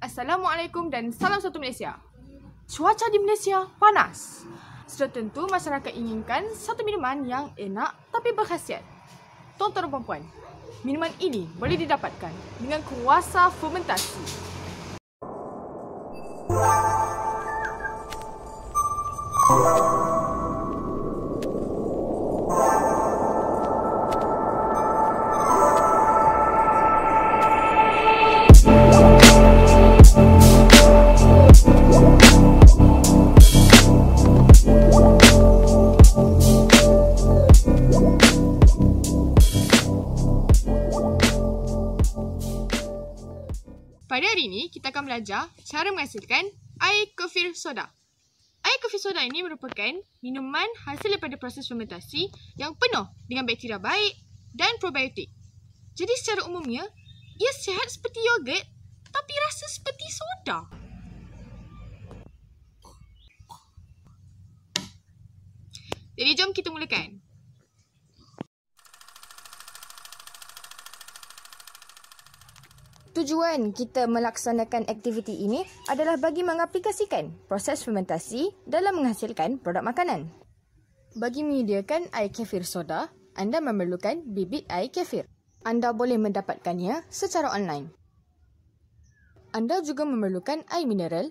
Assalamualaikum dan salam satu Malaysia. Cuaca di Malaysia panas. Sudah tentu masyarakat inginkan satu minuman yang enak tapi berkhasiat. Tonton dan perempuan, minuman ini boleh didapatkan dengan kuasa fermentasi. Wow. adalah cara menghasilkan air kefir soda. Air kefir soda ini merupakan minuman hasil daripada proses fermentasi yang penuh dengan bakteria baik dan probiotik. Jadi secara umumnya, ia sihat seperti yogurt tapi rasa seperti soda. Jadi jom kita mulakan. Tujuan kita melaksanakan aktiviti ini adalah bagi mengaplikasikan proses fermentasi dalam menghasilkan produk makanan. Bagi menyediakan air kefir soda, anda memerlukan bibit air kefir. Anda boleh mendapatkannya secara online. Anda juga memerlukan air mineral,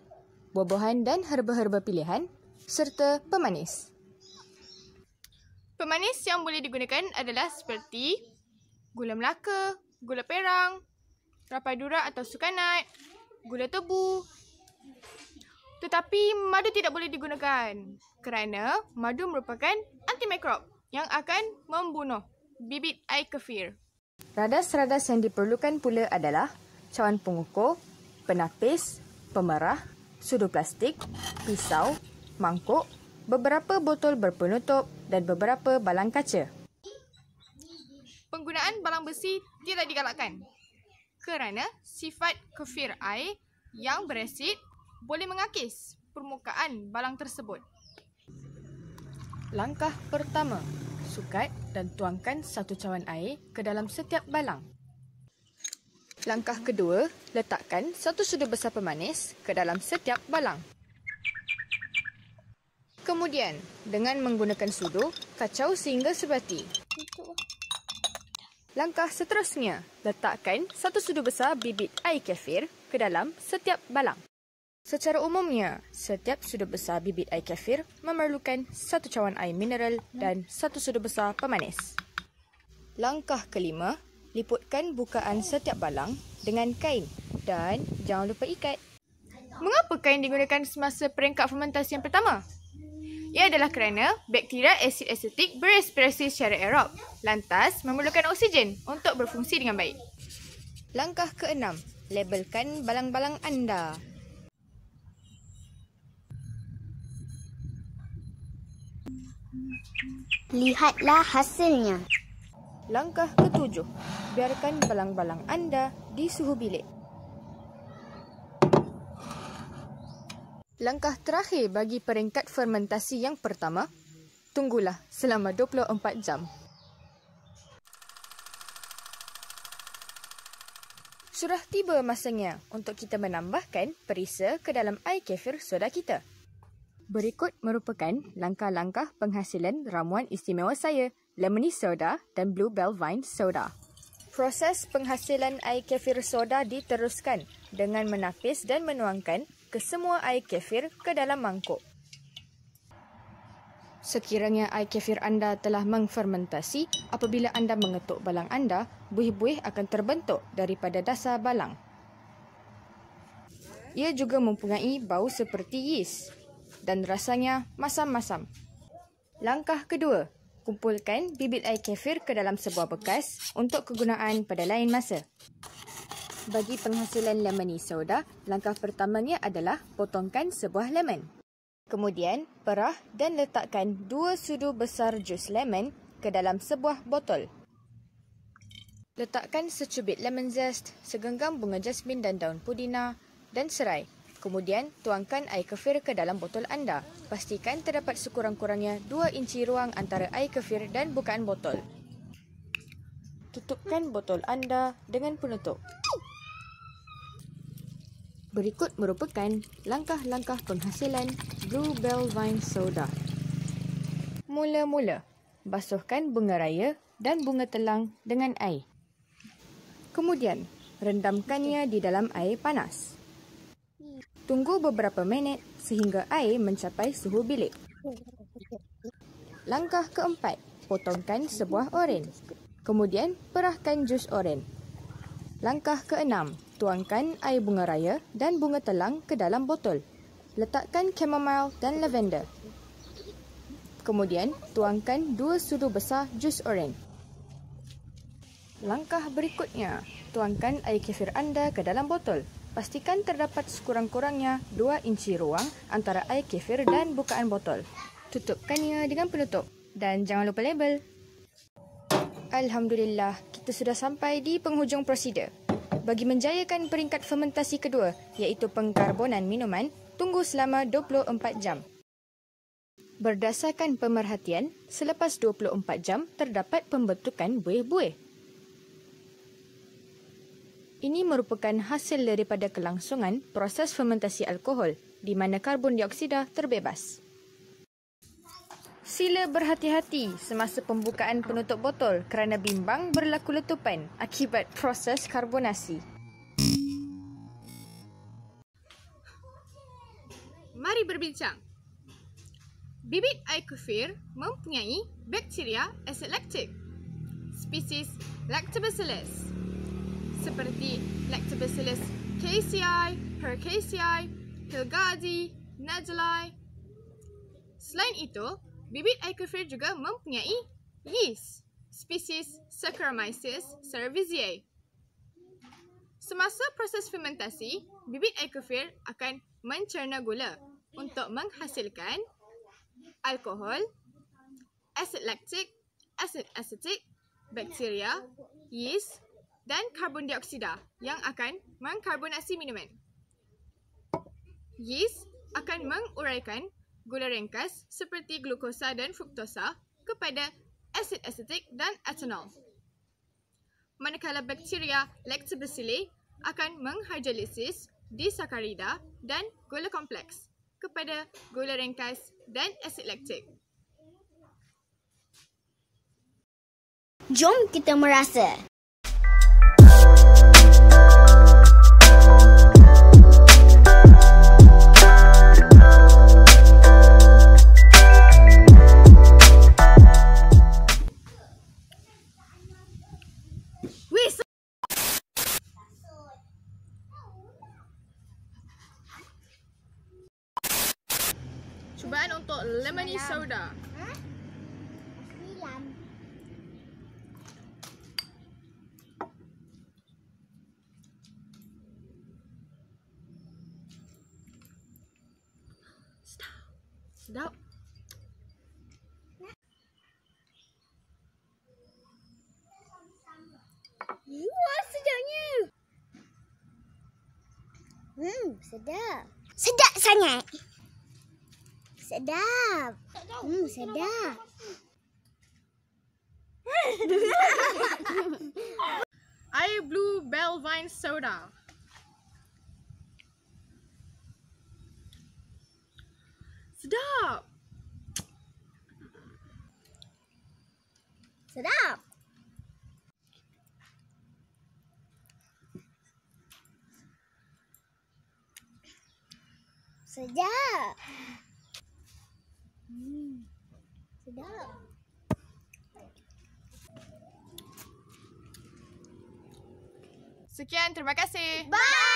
buah-buahan dan herba-herba pilihan serta pemanis. Pemanis yang boleh digunakan adalah seperti gula melaka, gula perang, rapai durak atau sukanat, gula tebu. Tetapi madu tidak boleh digunakan kerana madu merupakan antimikrob yang akan membunuh bibit air kefir. Radas-radas yang diperlukan pula adalah cawan pengukur, penapis, pemerah, sudu plastik, pisau, mangkuk, beberapa botol berpenutup dan beberapa balang kaca. Penggunaan balang besi tidak digalakkan kerana sifat kefir air yang berasid boleh mengakis permukaan balang tersebut. Langkah pertama, sukat dan tuangkan satu cawan air ke dalam setiap balang. Langkah kedua, letakkan satu sudu besar pemanis ke dalam setiap balang. Kemudian, dengan menggunakan sudu, kacau sehingga sebati. Langkah seterusnya, letakkan satu sudu besar bibit air kefir ke dalam setiap balang. Secara umumnya, setiap sudu besar bibit air kefir memerlukan satu cawan air mineral dan satu sudu besar pemanis. Langkah kelima, liputkan bukaan setiap balang dengan kain dan jangan lupa ikat. Mengapa kain digunakan semasa peringkat fermentasi yang pertama? Ia adalah kerana bakteria asid asetik berespirasi secara aerob, lantas memerlukan oksigen untuk berfungsi dengan baik. Langkah ke-6, labelkan balang-balang anda. Lihatlah hasilnya. Langkah ketujuh, biarkan balang-balang anda di suhu bilik. Langkah terakhir bagi peringkat fermentasi yang pertama, tunggulah selama 24 jam. Sudah tiba masanya untuk kita menambahkan perisa ke dalam air kefir soda kita. Berikut merupakan langkah-langkah penghasilan ramuan istimewa saya, lemony soda dan bluebell vine soda. Proses penghasilan air kefir soda diteruskan dengan menapis dan menuangkan kesemua air kefir ke dalam mangkuk. Sekiranya air kefir anda telah mengfermentasi, apabila anda mengetuk balang anda, buih-buih akan terbentuk daripada dasar balang. Ia juga mempunyai bau seperti yeast dan rasanya masam-masam. Langkah kedua, kumpulkan bibit air kefir ke dalam sebuah bekas untuk kegunaan pada lain masa. Bagi penghasilan lemony soda, langkah pertamanya adalah potongkan sebuah lemon. Kemudian, perah dan letakkan dua sudu besar jus lemon ke dalam sebuah botol. Letakkan secubit lemon zest, segenggam bunga jasmin dan daun pudina dan serai. Kemudian, tuangkan air kefir ke dalam botol anda. Pastikan terdapat sekurang-kurangnya 2 inci ruang antara air kefir dan bukaan botol. Tutupkan botol anda dengan penutup. Berikut merupakan langkah-langkah penghasilan Bluebell Vine Soda. Mula-mula, basuhkan bunga raya dan bunga telang dengan air. Kemudian, rendamkannya di dalam air panas. Tunggu beberapa minit sehingga air mencapai suhu bilik. Langkah keempat, potongkan sebuah oren. Kemudian, perahkan jus oren. Langkah keenam, tuangkan air bunga raya dan bunga telang ke dalam botol. Letakkan chamomile dan lavender. Kemudian, tuangkan dua sudu besar jus oran. Langkah berikutnya, tuangkan air kefir anda ke dalam botol. Pastikan terdapat sekurang-kurangnya 2 inci ruang antara air kefir dan bukaan botol. Tutupkannya dengan penutup dan jangan lupa label. Alhamdulillah, kita sudah sampai di penghujung prosedur bagi menjayakan peringkat fermentasi kedua iaitu pengkarbonan minuman tunggu selama 24 jam. Berdasarkan pemerhatian, selepas 24 jam terdapat pembentukan buih-buih. Ini merupakan hasil daripada kelangsungan proses fermentasi alkohol di mana karbon dioksida terbebas sila berhati-hati semasa pembukaan penutup botol kerana bimbang berlaku letupan akibat proses karbonasi. Mari berbincang. Bibit air kefir mempunyai bakteria acid laktik spesies lactobacillus seperti lactobacillus caseae, percaseae, pilgadi, nadelai. Selain itu, bibit Aikofir juga mempunyai yeast spesies Saccharomyces cerevisiae. Semasa proses fermentasi, bibit Aikofir akan mencerna gula untuk menghasilkan alkohol, asid laktik, asid asetik, bakteria, yeast dan karbon dioksida yang akan mengkarbonasi minuman. Yeast akan menguraikan gula ringkas seperti glukosa dan fruktosa kepada asid asetik dan etanol. Manakala bakteria lactobacilli akan menghidrolisis disakarida dan gula kompleks kepada gula ringkas dan asid laktik. Jom kita merasa. Cubaan untuk lemony soda. Ha? Sedap. Wah, sedapnya. Hmm, sedap. Sedap sangat sedap. Hmm, sedap. I blue bell vine soda. Sedap. Sedap. Sedap sedap sekian terima kasih bye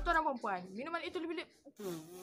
Tuan dan puan-puan, minuman itu lebih-lebih...